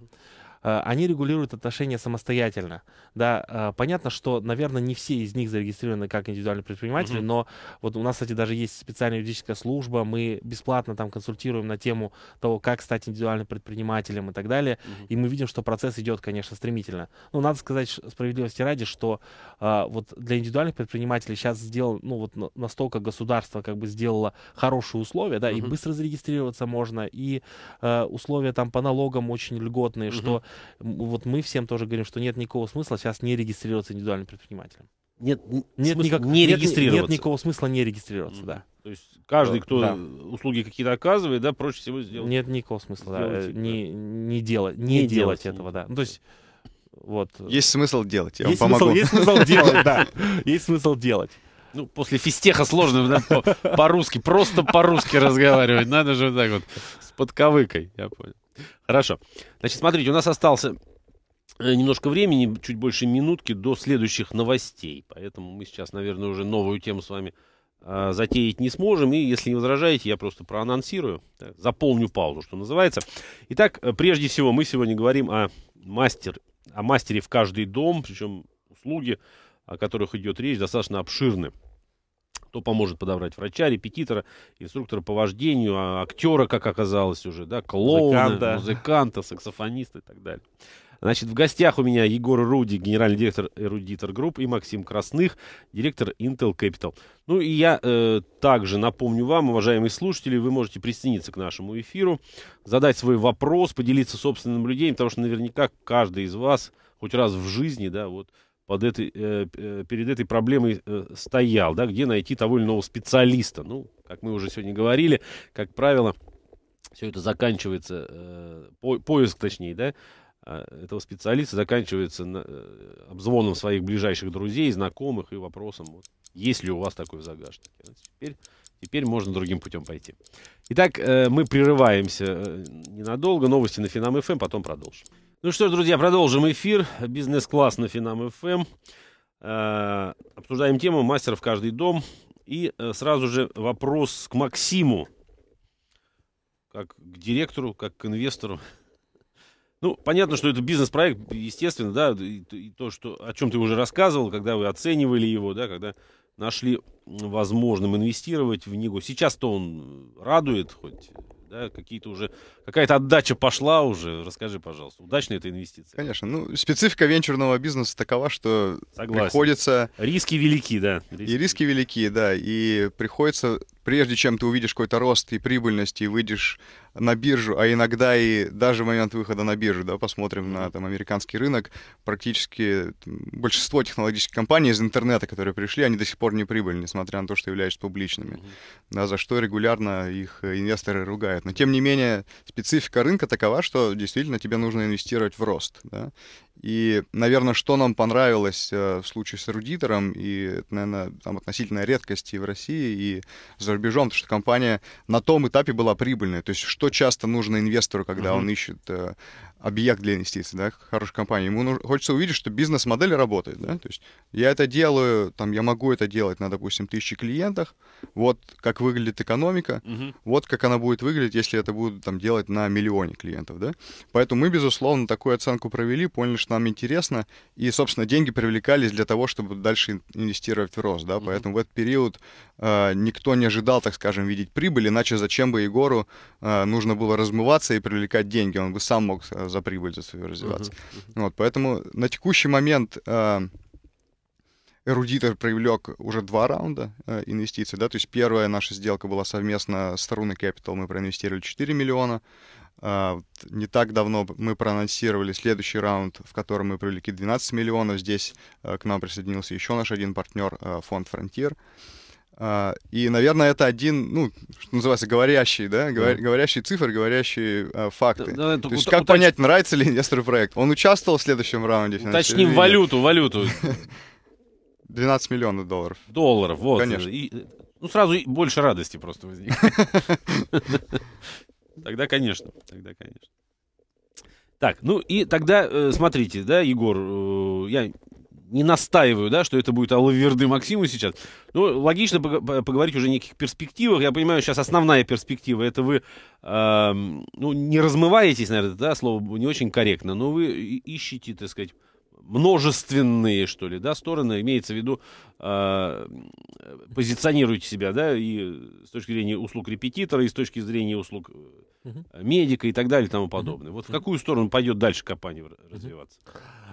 B: Э, они регулируют отношения самостоятельно. Да, э, понятно, что, наверное, не все из них зарегистрированы как индивидуальные предприниматели, mm-hmm. но вот у нас, кстати, даже есть специальная юридическая служба, мы бесплатно там консультируем на тему того, как стать индивидуальным предпринимателем и так далее, mm-hmm. и мы видим, что процесс идет, конечно, стремительно. Но ну, надо сказать справедливости ради, что э, вот для индивидуальных предпринимателей сейчас сделано, ну вот настолько государство как бы сделало хорошие условия, да, mm-hmm. и быстро зарегистрироваться можно, и условия там по налогам очень льготные, mm-hmm. что вот мы всем тоже говорим, что нет никакого смысла сейчас не регистрироваться индивидуальным предпринимателем. Нет, нет, никак, не регистрироваться. Нет, нет никакого смысла не регистрироваться, mm да. То есть каждый, кто да.
A: услуги какие-то оказывает, да, проще всего сделать. Нет никакого смысла, сделать, э,
B: да, Не, не делать, не, не делать, делать этого, да. Ну, то есть вот. Есть смысл делать,
C: я есть вам помогу. Смысл, есть смысл делать, да.
B: Есть смысл делать. Ну, после фистеха
A: сложно по-русски, просто по-русски разговаривать. Надо же вот так вот, с подковыкой, я понял. Хорошо. Значит, смотрите, у нас остался э, немножко времени, чуть больше минутки до следующих новостей. Поэтому мы сейчас, наверное, уже новую тему с вами э, затеять не сможем. И если не возражаете, я просто проанонсирую, так, заполню паузу, что называется. Итак, э, прежде всего, мы сегодня говорим о мастер, о мастере в каждый дом, причем услуги, о которых идет речь, достаточно обширны кто поможет подобрать врача, репетитора, инструктора по вождению, а, актера, как оказалось уже, да, клоуна, музыканта, музыканта саксофониста и так далее. Значит, в гостях у меня Егор Руди, генеральный директор Эрудитор Групп, и Максим Красных, директор Intel Capital. Ну и я э, также напомню вам, уважаемые слушатели, вы можете присоединиться к нашему эфиру, задать свой вопрос, поделиться собственным наблюдением, потому что наверняка каждый из вас хоть раз в жизни, да, вот под этой, э, э, перед этой проблемой э, стоял, да, где найти того или иного специалиста. Ну, как мы уже сегодня говорили, как правило, все это заканчивается, э, по, поиск точнее, да, а, этого специалиста заканчивается на, э, обзвоном своих ближайших друзей, знакомых и вопросом, вот, есть ли у вас такой в а Теперь Теперь можно другим путем пойти. Итак, э, мы прерываемся ненадолго. Новости на Финам ФМ, эм, потом продолжим. Ну что ж, друзья, продолжим эфир. Бизнес-класс на Финам ФМ. Э, обсуждаем тему «Мастер в каждый дом». И э, сразу же вопрос к Максиму. Как к директору, как к инвестору. Ну, понятно, что это бизнес-проект, естественно, да, и то, что, о чем ты уже рассказывал, когда вы оценивали его, да, когда нашли возможным инвестировать в него. Сейчас-то он радует хоть да, какие-то уже, какая-то отдача пошла уже. Расскажи, пожалуйста, удачная эта инвестиция?
C: Конечно, ну, специфика венчурного бизнеса такова, что Согласен. приходится... Риски велики, да. Риски. И риски велики, да, и приходится прежде чем ты увидишь какой-то рост и прибыльность, и выйдешь на биржу, а иногда и даже в момент выхода на биржу, да, посмотрим на там американский рынок, практически там, большинство технологических компаний из интернета, которые пришли, они до сих пор не прибыльны, несмотря на то, что являются публичными, да, за что регулярно их э, инвесторы ругают. Но тем не менее специфика рынка такова, что действительно тебе нужно инвестировать в рост, да. И, наверное, что нам понравилось э, в случае с эрудитором, и это, наверное, там относительная редкость и в России, и за рубежом, потому что компания на том этапе была прибыльная. То есть что часто нужно инвестору, когда uh-huh. он ищет э, объект для инвестиций, да, хорошей компании. Ему нужно, хочется увидеть, что бизнес-модель работает, да, то есть я это делаю, там, я могу это делать на, допустим, тысячи клиентах, вот как выглядит экономика, угу. вот как она будет выглядеть, если это будут там делать на миллионе клиентов, да. Поэтому мы, безусловно, такую оценку провели, поняли, что нам интересно, и, собственно, деньги привлекались для того, чтобы дальше инвестировать в рост, да, угу. поэтому в этот период э, никто не ожидал, так скажем, видеть прибыль, иначе зачем бы Егору э, нужно было размываться и привлекать деньги, он бы сам мог э, за прибыль за свою развиваться. Uh-huh. Uh-huh. Вот, поэтому на текущий момент э, эрудитор привлек уже два раунда э, инвестиций, да, то есть первая наша сделка была совместно с Taruny Capital, мы проинвестировали 4 миллиона, э, не так давно мы проанонсировали следующий раунд, в котором мы привлекли 12 миллионов, здесь э, к нам присоединился еще наш один партнер, э, фонд Frontier, а, и, наверное, это один, ну, что называется, говорящий, да, говорящий цифр, говорящие а, факты. Да, да, То есть, как понять, нравится ли инвестору проект? Он участвовал в следующем раунде. Точнее, валюту, валюту. 12 миллионов долларов. Долларов, вот. Конечно. И,
A: ну, сразу больше радости просто возникает. Тогда, конечно, тогда, конечно. Так, ну и тогда, э, смотрите, да, Егор, э, я не настаиваю, да, что это будет Алаверды Максиму сейчас. Ну, логично поговорить уже о неких перспективах. Я понимаю, сейчас основная перспектива, это вы, э, ну, не размываетесь, наверное, да, слово не очень корректно, но вы ищете, так сказать, множественные, что ли, да, стороны, имеется в виду, э, а, позиционируете себя, да, и с точки зрения услуг репетитора, и с точки зрения услуг э, медика и так далее и тому подобное. Вот в какую сторону пойдет дальше компания
B: развиваться?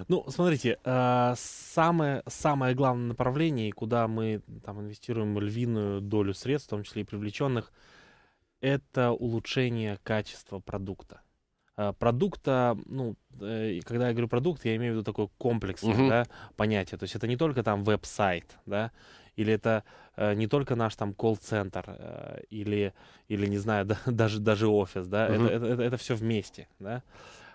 B: Ну, смотрите, э, самое, самое главное направление, куда мы там инвестируем львиную долю средств, в том числе и привлеченных, это улучшение качества продукта. Э, продукта, ну, э, когда я говорю продукт, я имею в виду такой комплекс угу. да, понятие. То есть это не только там веб-сайт, да, или это э, не только наш там колл-центр, э, или, или, не знаю, да, даже, даже офис, да, угу. это, это, это, это все вместе, да.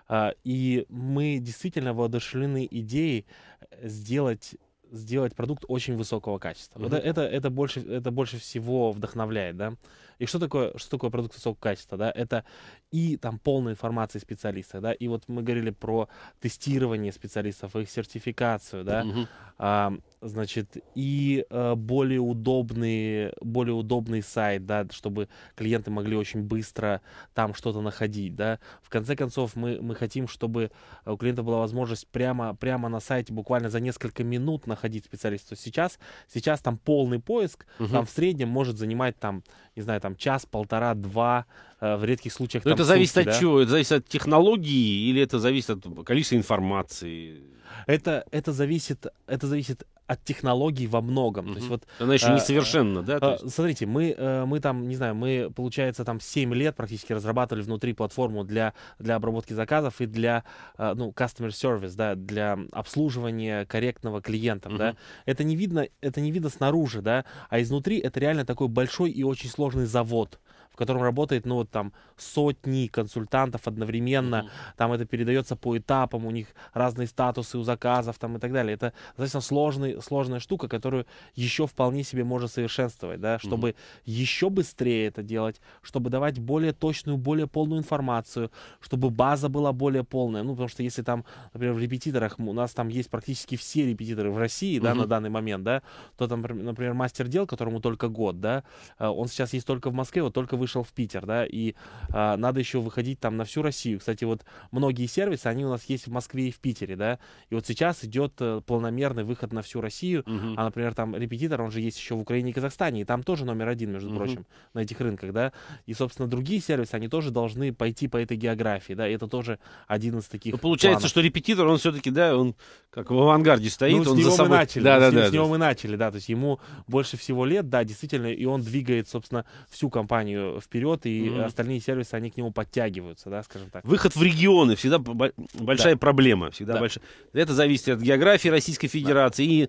B: Э, и мы действительно воодушевлены идеей э, сделать сделать продукт очень высокого качества. Mm-hmm. Вот это, это, больше, это больше всего вдохновляет, да. И что такое, что такое продукт высокого качества, да? Это и там полная информация специалиста, да, и вот мы говорили про тестирование специалистов, их сертификацию, да, угу. а, значит, и э, более удобный, более удобный сайт, да, чтобы клиенты могли очень быстро там что-то находить, да. В конце концов, мы, мы хотим, чтобы э, у клиента была возможность прямо, прямо на сайте буквально за несколько минут находить специалиста. Сейчас, сейчас там полный поиск, угу. там в среднем может занимать там, не знаю, там час, полтора, два, э, в редких случаях. Но там, это зависит сутки, от чего?
A: Это зависит от технологии или это зависит от количества информации?
B: Это, это, зависит, это зависит от технологий во многом. Угу. То есть вот, Она еще э, несовершенна, э, да? есть... Смотрите, мы, э, мы там, не знаю, мы, получается, там 7 лет практически разрабатывали внутри платформу для, для обработки заказов и для, э, ну, customer service, да, для обслуживания корректного клиентам, угу. да. Это не видно, это не видно снаружи, да, а изнутри это реально такой большой и очень сложный завод, котором работает, ну, вот там сотни консультантов одновременно, mm-hmm. там это передается по этапам, у них разные статусы у заказов там и так далее. Это достаточно сложный, сложная штука, которую еще вполне себе можно совершенствовать, да, чтобы mm-hmm. еще быстрее это делать, чтобы давать более точную, более полную информацию, чтобы база была более полная, ну, потому что если там, например, в репетиторах, у нас там есть практически все репетиторы в России, mm-hmm. да, на данный момент, да, то там, например, мастер дел, которому только год, да, э, он сейчас есть только в Москве, вот только вы вышел в Питер, да, и э, надо еще выходить там на всю Россию. Кстати, вот многие сервисы, они у нас есть в Москве и в Питере, да, и вот сейчас идет э, планомерный выход на всю Россию, uh-huh. а, например, там репетитор, он же есть еще в Украине и Казахстане, и там тоже номер один, между uh-huh. прочим, на этих рынках, да, и, собственно, другие сервисы, они тоже должны пойти по этой географии, да, и это тоже один из таких Но ну, Получается, планов. что репетитор, он все-таки, да, он как в авангарде стоит, ну, он с него за собой... мы начали, да, ну, да, с, да, с него мы начали, да, то есть ему больше всего лет, да, действительно, и он двигает, собственно, всю компанию вперед, и mm-hmm. остальные сервисы, они к нему подтягиваются, да, скажем так. Выход в
A: регионы всегда большая да. проблема. Всегда да. большая. Это зависит от географии Российской Федерации да. и,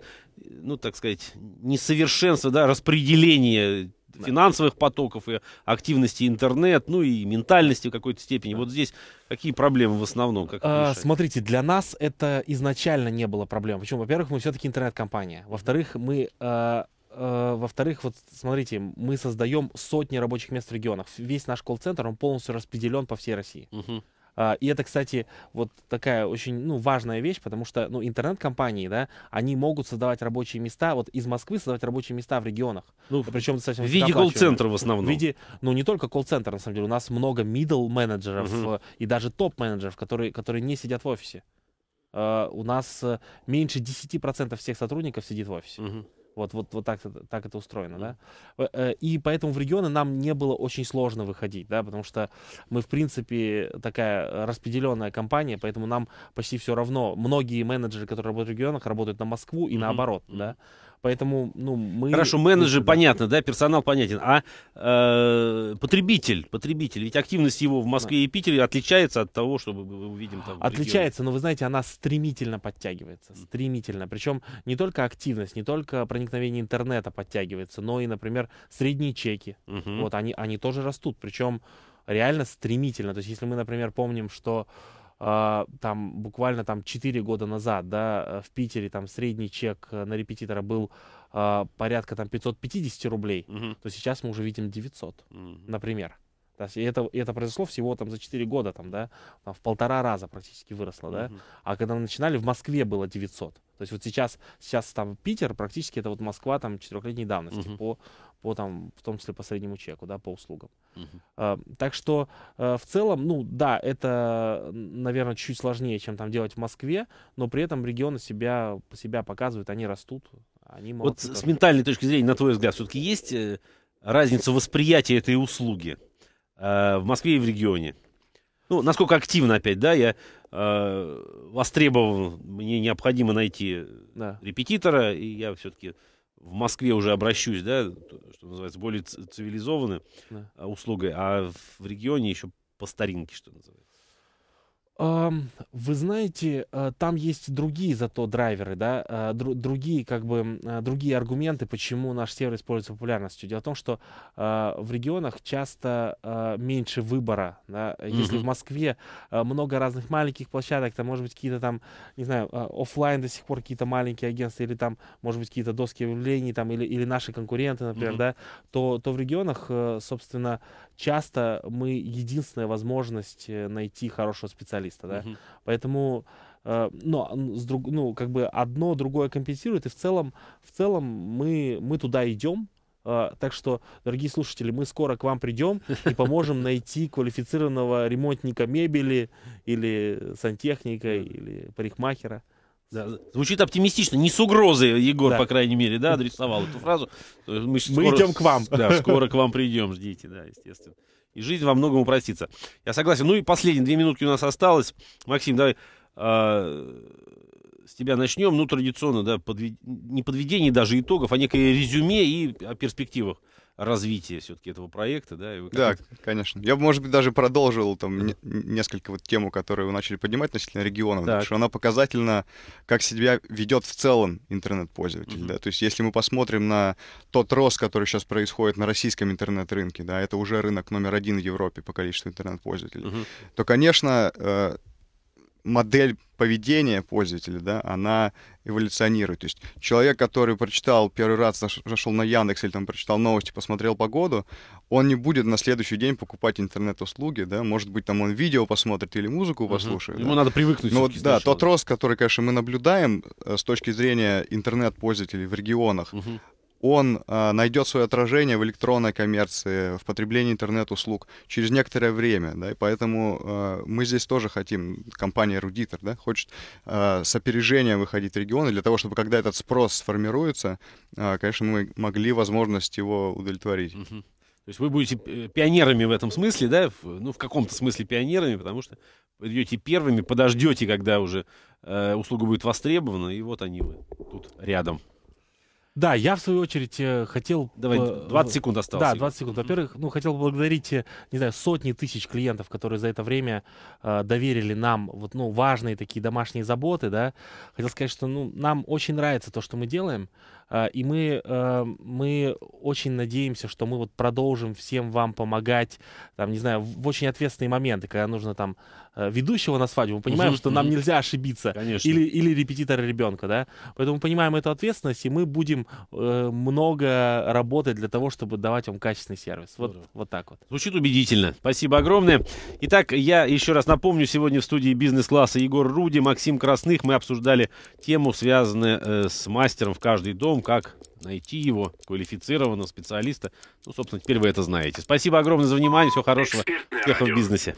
A: ну, так сказать, несовершенства, да, распределения да. финансовых потоков и активности интернет, ну и ментальности в какой-то степени. Да. Вот здесь какие проблемы в основном? Как а,
B: смотрите, для нас это изначально не было проблем. Почему? Во-первых, мы все-таки интернет-компания. Во-вторых, мы э, Э, во-вторых, вот смотрите, мы создаем сотни рабочих мест в регионах. Весь наш колл-центр, он полностью распределен по всей России. Угу. И это, кстати, вот такая очень ну, важная вещь, потому что ну, интернет-компании, да, они могут создавать рабочие места, вот из Москвы создавать рабочие места в регионах. Ну, а причем достаточно В виде колл-центра в основном. В виде, ну, не только колл-центр, на самом деле. У нас много middle-менеджеров угу. Э, и даже топ-менеджеров, которые, которые не сидят в офисе. Э, у нас меньше 10% всех сотрудников сидит в офисе. Угу. Вот, вот, вот так, так это устроено, да. Э, э, и поэтому в регионы нам не было очень сложно выходить, да, потому что мы, в принципе, такая распределенная компания, поэтому нам почти все равно. Многие менеджеры, которые работают в регионах, работают на Москву и mm-hmm. наоборот, да. Поэтому, ну, мы... Хорошо, менеджер, понятно, да, персонал
A: понятен. А э, потребитель, потребитель, ведь активность его в Москве и Питере отличается от того, что мы увидим там. Отличается,
B: но вы знаете, она стремительно подтягивается, стремительно. Причем не только активность, не только проникновение интернета подтягивается, но и, например, средние чеки. Угу. Вот они, они тоже растут, причем реально стремительно. То есть, если мы, например, помним, что а, там буквально там 4 года назад, да, э, в Питере там средний чек э, на репетитора был а, порядка там 550 рублей, угу. то сейчас мы уже видим 900, угу. например. То есть это, это произошло всего там за 4 года, там, да, там, в полтора раза практически выросло, да. Uh-huh. А когда мы начинали, в Москве было 900. То есть вот сейчас, сейчас там Питер практически это вот Москва там четырехлетней давности uh-huh. по, по там, в том числе по среднему чеку, да, по услугам. Uh-huh. А, так что а, в целом, ну да, это, наверное, чуть сложнее, чем там делать в Москве, но при этом регионы себя, себя показывают, они растут, они Вот с ментальной
A: точки зрения, на твой взгляд, все-таки есть э, разница восприятия этой услуги? Э, в Москве и в регионе. Ну, насколько активно опять, да, я э, востребован, мне необходимо найти да. репетитора, и я все-таки в Москве уже обращусь, да, что называется, более цивилизованной да. Э, услугой, а в регионе еще по старинке, что называется.
B: Вы знаете, э, там есть другие зато драйверы, да, э, другие как бы э, другие аргументы, почему наш север используется популярностью. Дело в том, что в регионах часто меньше выбора. Да? Если mm-hmm. в Москве много разных маленьких площадок, там может быть какие-то там, не знаю, офлайн до сих пор какие-то маленькие агентства или там, может быть, какие-то доски объявлений там или или наши конкуренты, например, mm-hmm. да, то то в регионах, собственно, часто мы единственная возможность э, найти хорошего специалиста, да. Угу. Поэтому э, но с друг, ну, как бы одно другое компенсирует, и в целом, в целом мы, мы туда идем. Э, так что, дорогие слушатели, мы скоро к вам придем и поможем найти квалифицированного ремонтника мебели или сантехника или парикмахера. Да, звучит оптимистично,
A: не с угрозой Егор, да. по крайней мере, да, адресовал эту
B: фразу. Мы, скоро, Мы идем к вам. Да,
A: скоро к вам придем, ждите, да, естественно. И жизнь во многом упростится. Я согласен. Ну и последние две минутки у нас осталось. Максим, давай э, с тебя начнем. Ну, традиционно, да, подвед... не подведение даже итогов, а некое резюме и о перспективах развитие все-таки этого проекта, да? вы да,
C: конечно. Я бы, может быть, даже продолжил там не- несколько вот тему, которую вы начали поднимать относительно регионов, так. потому что она показательна, как себя ведет в целом интернет-пользователь, mm-hmm. да? То есть если мы посмотрим на тот рост, который сейчас происходит на российском интернет-рынке, да, это уже рынок номер один в Европе по количеству интернет-пользователей, mm-hmm. то, конечно, э, модель поведения пользователя, да, она эволюционирует. То есть человек, который прочитал первый раз, зашел на Яндекс или там прочитал новости, посмотрел погоду, он не будет на следующий день покупать интернет-услуги, да, может быть, там он видео посмотрит или музыку послушает. Угу. Да. Ему надо привыкнуть. Ну, да, тот рост, который, конечно, мы наблюдаем э, с точки зрения интернет-пользователей в регионах, угу он э, найдет свое отражение в электронной коммерции, в потреблении интернет-услуг через некоторое время, да, и поэтому э, мы здесь тоже хотим, компания Рудитер, да, хочет э, с опережением выходить в регионы для того, чтобы когда этот спрос сформируется, э, конечно, мы могли возможность его удовлетворить. Угу. То есть вы будете э, пионерами в
A: этом смысле, да, ну, в каком-то смысле пионерами, потому что идете первыми, подождете, когда уже э, услуга будет востребована, и вот они вы тут рядом.
B: Да, я в свою очередь э, хотел... Давай, 20 секунд осталось. Да, 20 секунд. Во-первых, ну, хотел бы благодарить, э, не знаю, сотни тысяч клиентов, которые за это время э, доверили нам вот, ну, важные такие домашние заботы, да. Хотел сказать, что, ну, нам очень нравится то, что мы делаем. А, и мы, а, мы очень надеемся, что мы вот продолжим всем вам помогать, там, не знаю, в очень ответственные моменты, когда нужно там а, ведущего на свадьбу, мы понимаем, что нам нельзя ошибиться. Конечно. Или, или репетитора ребенка, да. Поэтому мы понимаем эту ответственность, и мы будем э, много работать для того, чтобы давать вам качественный сервис. Вот, вот так
A: вот. Звучит убедительно.
B: Спасибо огромное. Итак, я еще раз
A: напомню, сегодня в студии бизнес-класса Егор Руди, Максим Красных. Мы обсуждали тему, связанную э, с мастером в каждый дом как найти его, квалифицированного специалиста. Ну, собственно, теперь вы это знаете. Спасибо огромное за внимание. Всего хорошего. Успехов в бизнесе.